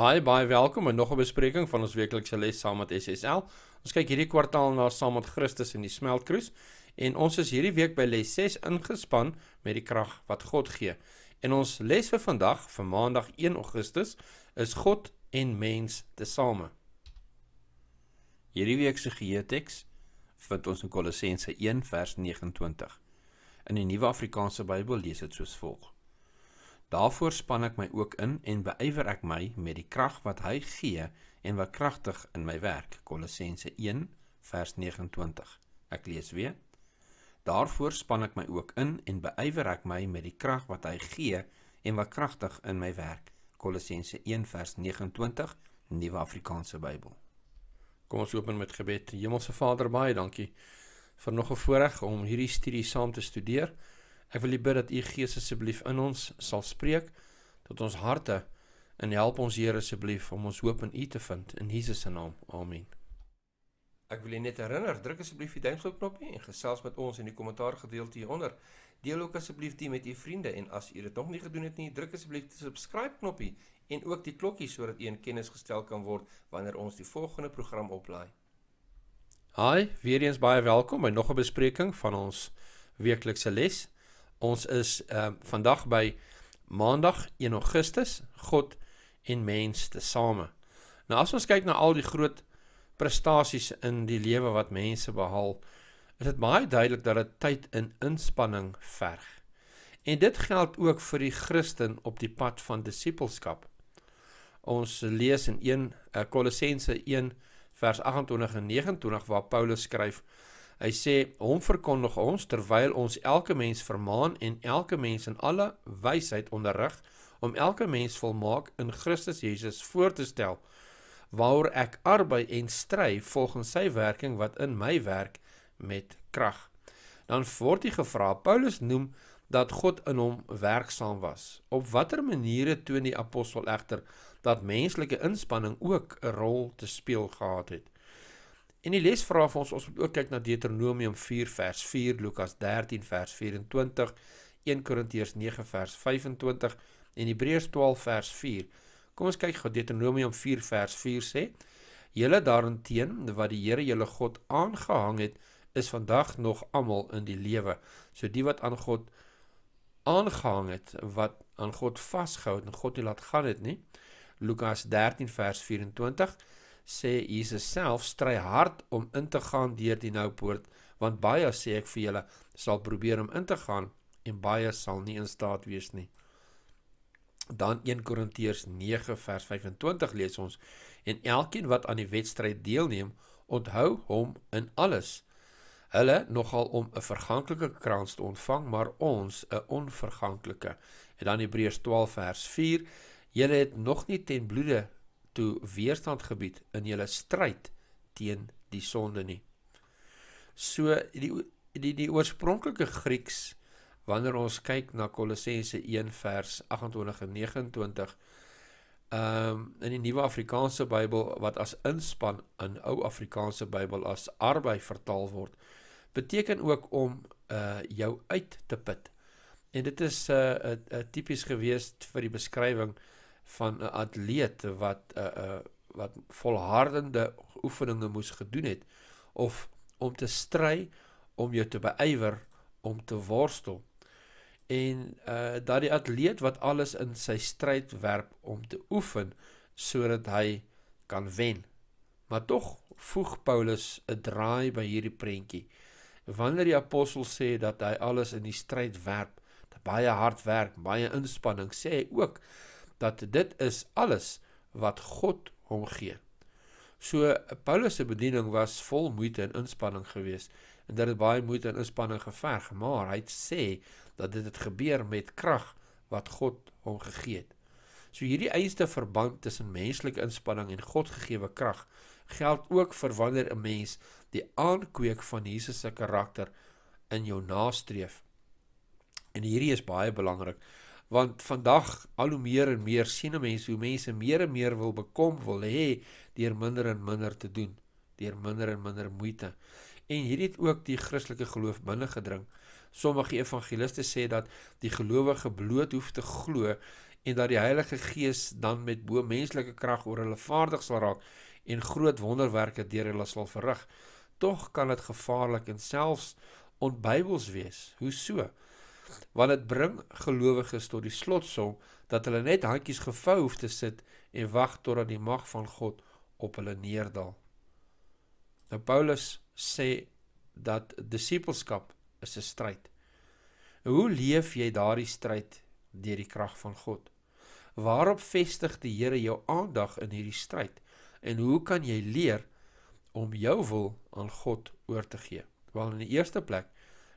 Hi, baie welkom by nog 'n bespreking van ons weeklikse les saam met SSL. Ons kyk hierdie kwartaal na saam met Christus in die smeltkroes en ons is hierdie week by les 6 ingespan met die krag wat God gee. En ons les vir vandag vir Maandag 1 Augustus is God en mens tesame. Hierdie week se geheeteks vind ons in Kolossense 1 vers 29. In die Nuwe Afrikaanse Bybel lees dit soos volg: Daarvoor span ek my ook in en beywer ek my met die krag wat hy gee en wat kragtig in my werk. Kolossense 1:29. Ek lees weer. Daarvoor span ek my ook in en beywer ek my met die krag wat hy gee en wat kragtig in my werk. Kolossense 1:29 Nuwe Afrikaanse Bybel. Kom ons open met gebed. Hemelse Vader, baie dankie vir nog 'n voorreg om hierdie studie saam te studeer. Ek wil bid dat u Gees asseblief in ons sal spreek tot ons harte en help ons Here asseblief om ons hoop in u te vind in Jesus se naam. Amen. Ek wil net herinner, druk asseblief die duimpie knoppie en gesels met ons in die kommentaar gedeelte hieronder. Deel ook asseblief dit met u vriende en as u dit nog nie gedoen het nie, druk asseblief die subscribe knoppie en ook die klokkie sodat u in kennis gestel kan word wanneer ons die volgende program oplaai. Hi, weer eens baie welkom by nog 'n bespreking van ons weeklikse les. Ons is ehm uh, vandag by Maandag 1 Augustus, God en mens tesame. Nou as ons kyk na al die groot prestasies in die lewe wat mense behaal, is dit baie duidelik dat dit tyd en inspanning verg. En dit geld ook vir die Christen op die pad van disippelskap. Ons lees in 1 eh, Kolossense 1 vers 28 en 29 waar Paulus skryf Hy sê hom verkondig ons terwyl ons elke mens vermaan en elke mens in alle wysheid onderrig om elke mens volmaak in Christus Jesus voor te stel waaroor ek arbei en stry volgens sy werking wat in my werk met krag. Dan word hy gevra Paulus noem dat God in hom werksaam was. Op watter maniere toon die apostel egter dat menslike inspanning ook 'n rol te speel gehad het? En die les vra vir ons ons moet ook kyk na Deuteronomium 4 vers 4, Lukas 13 vers 24, 1 Korintiërs 9 vers 25 en Hebreërs 12 vers 4. Kom ons kyk gou Deuteronomium 4 vers 4 sê: "Julle daarenteen wat die Here julle God aangehang het, is vandag nog almal in die lewe." So die wat aan God aangehang het, wat aan God vasgehou het en God nie laat gaan het nie. Lukas 13 vers 24 sê Jesus self stry hard om in te gaan deur die nou poort, want baie sê ek vir julle sal probeer om in te gaan en baie sal nie in staat wees nie. Dan 1 Korintiërs 9 vers 25 lees ons en elkeen wat aan die wedstryd deelneem, onthou hom in alles. Hulle nogal om 'n verganklike krans te ontvang, maar ons 'n onverganklike. En dan Hebreërs 12 vers 4, julle het nog nie ten bloede toe weerstand gebied in julle stryd teen die sonde nie. So die die die oorspronklike Grieks wanneer ons kyk na Kolossense 1 vers 28 en 29 ehm um, in die Nuwe Afrikaanse Bybel wat as inspan in Ou Afrikaanse Bybel as arbei vertaal word beteken ook om uh jou uit te put. En dit is 'n uh, eh, 'n uh, eh, uh, tipies gewees vir die beskrywing van 'n atleet wat 'n uh, eh, eh, wat volhardende oefeninge moes gedoen het of om te stry om jou te beywer om te worstel en uh dat die atleet wat alles in sy stryd werp om te oefen sodat hy kan wen. Maar tog voeg Paulus 'n draai by hierdie prentjie. Wanneer die apostel sê dat hy alles in die stryd werp, dat baie hard werk, baie inspanning, sê hy ook dat dit is alles wat God hom gee. So Paulus se bediening was vol moeite en inspanning geweest en dit het baie moeite en inspanning geverg, maar hy sê dat dit het gebeur met krag wat God hom gegee het. So hierdie eieste verband tussen menslike inspanning en God gegeewe krag geld ook vir wanneer 'n mens die aankweek van Jesus se karakter in jou nastreef. En hierdie is baie belangrik want vandag al hoe meer en meer sien mense hoe mense meer en meer wil bekom wil hê deur minder en minder te doen deur minder en minder moeite en hierdie het ook die Christelike geloof binne gedring sommige evangeliste sê dat die gelowige bloot hoef te glo en dat die Heilige Gees dan met bo menslike krag oor hulle vaardig sal raak en groot wonderwerke deur hulle sal verrig tog kan dit gevaarlik en selfs onbybels wees hoe so want dit bring gelowiges tot die slotsom dat hulle net handjies gevou hoef te sit en wag totdat die mag van God op hulle neerdal. Nou Paulus sê dat disipelskap is 'n stryd. Nou, hoe leef jy daardie stryd deur die krag van God? Waarop vestig die Here jou aandag in hierdie stryd? En hoe kan jy leer om jou wil aan God oor te gee? Wel in die eerste plek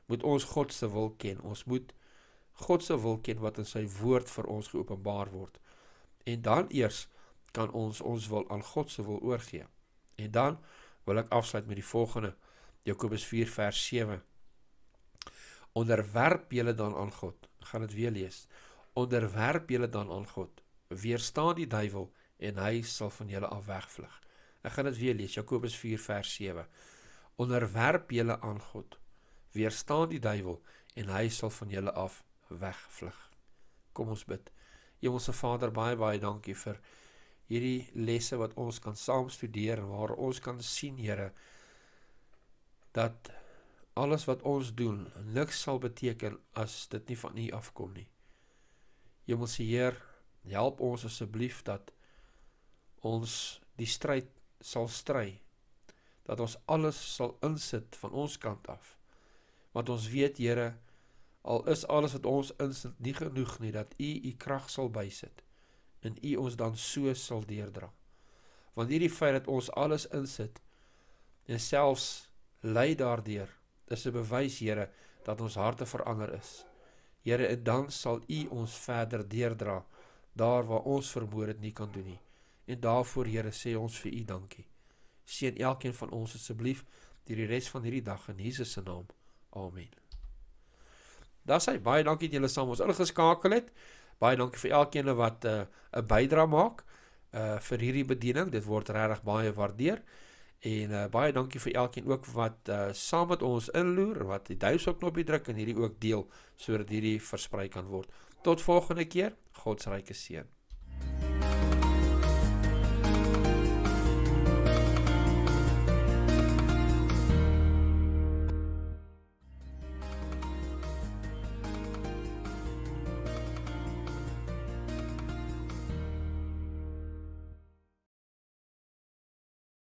moet ons God se wil ken. Ons moet God se wil ken wat in sy woord vir ons geopenbaar word. En dan eers kan ons ons wil aan God se wil oorgee. En dan wil ek afsluit met die volgende Jakobus 4 vers 7. Onderwerp julle dan aan God. Ek gaan dit weer lees. Onderwerp julle dan aan God. Weerstaan die duiwel en hy sal van julle af wegvlug. Ek gaan dit weer lees Jakobus 4 vers 7. Onderwerp julle aan God weerstaan die duiwel en hy sal van julle af wegvlug. Kom ons bid. Hemelse Vader, baie baie dankie vir hierdie lesse wat ons kan saam studeer waar ons kan sien, Here, dat alles wat ons doen niks sal beteken as dit nie van U afkom nie. Hemelse Heer, help ons asseblief dat ons die stryd sal stry. Dat ons alles sal insit van ons kant af want ons weet Here al is alles wat ons insit nie genoeg nie dat u u krag sal bysit en u ons dan so sal deerdra want hierdie feit dat ons alles insit en selfs lei daardeur is 'n bewys Here dat ons harte verander is Here en dan sal u ons verder deerdra daar waar ons vermoed dit nie kan doen nie en daarvoor Here sê ons vir u dankie seën elkeen van ons asseblief deur die res van hierdie dag in Jesus se naam amen Amen. Daar sê baie dankie dat julle saam ons ingeskakel het. Baie dankie vir elkeen wat 'n uh, eh, 'n bydra maak uh vir hierdie bediening. Dit word regtig baie waardeer. En uh baie dankie vir elkeen ook wat uh saam met ons inloer en wat die duimsop knoppie druk en hierdie ook deel sodat hierdie versprei kan word. Tot volgende keer. God se ryke seën.